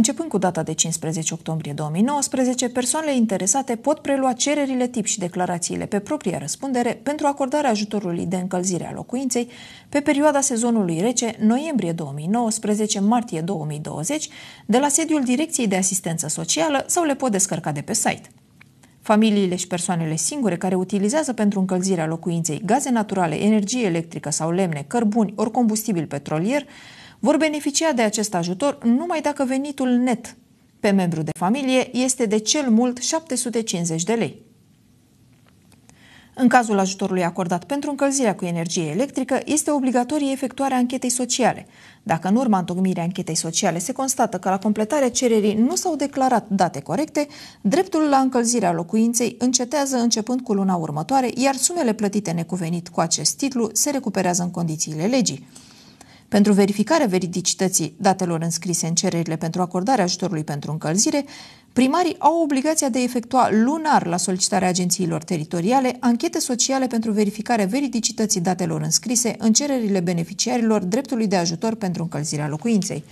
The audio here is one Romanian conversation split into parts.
Începând cu data de 15 octombrie 2019, persoanele interesate pot prelua cererile tip și declarațiile pe propria răspundere pentru acordarea ajutorului de încălzire a locuinței pe perioada sezonului rece noiembrie 2019-martie 2020 de la sediul Direcției de Asistență Socială sau le pot descărca de pe site. Familiile și persoanele singure care utilizează pentru încălzirea locuinței gaze naturale, energie electrică sau lemne, cărbuni ori combustibil petrolier vor beneficia de acest ajutor numai dacă venitul net pe membru de familie este de cel mult 750 de lei. În cazul ajutorului acordat pentru încălzirea cu energie electrică, este obligatorie efectuarea anchetei sociale. Dacă în urma întocmirii anchetei sociale se constată că la completarea cererii nu s-au declarat date corecte, dreptul la încălzirea locuinței încetează începând cu luna următoare, iar sumele plătite necuvenit cu acest titlu se recuperează în condițiile legii. Pentru verificarea veridicității datelor înscrise în cererile pentru acordarea ajutorului pentru încălzire, primarii au obligația de a efectua lunar la solicitarea agențiilor teritoriale anchete sociale pentru verificarea veridicității datelor înscrise în cererile beneficiarilor dreptului de ajutor pentru încălzirea locuinței.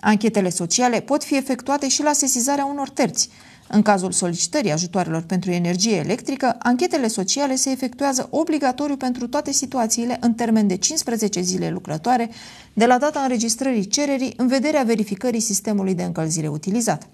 Anchetele sociale pot fi efectuate și la sesizarea unor terți, în cazul solicitării ajutoarelor pentru energie electrică, anchetele sociale se efectuează obligatoriu pentru toate situațiile în termen de 15 zile lucrătoare de la data înregistrării cererii în vederea verificării sistemului de încălzire utilizat.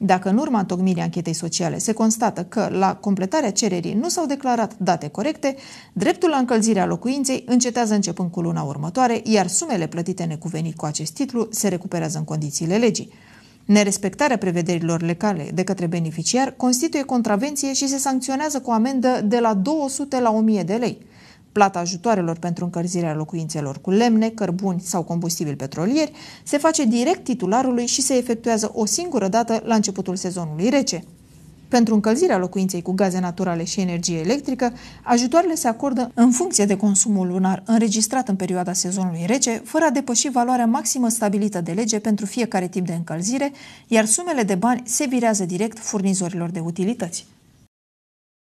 Dacă în urma întocmirii anchetei sociale se constată că la completarea cererii nu s-au declarat date corecte, dreptul la încălzirea locuinței încetează începând cu luna următoare, iar sumele plătite necuvenit cu acest titlu se recuperează în condițiile legii. Nerespectarea prevederilor legale de către beneficiar constituie contravenție și se sancționează cu amendă de la 200 la 1000 de lei. Plata ajutoarelor pentru încălzirea locuințelor cu lemne, cărbuni sau combustibil petrolieri se face direct titularului și se efectuează o singură dată la începutul sezonului rece. Pentru încălzirea locuinței cu gaze naturale și energie electrică, ajutoarele se acordă în funcție de consumul lunar înregistrat în perioada sezonului rece, fără a depăși valoarea maximă stabilită de lege pentru fiecare tip de încălzire, iar sumele de bani se virează direct furnizorilor de utilități.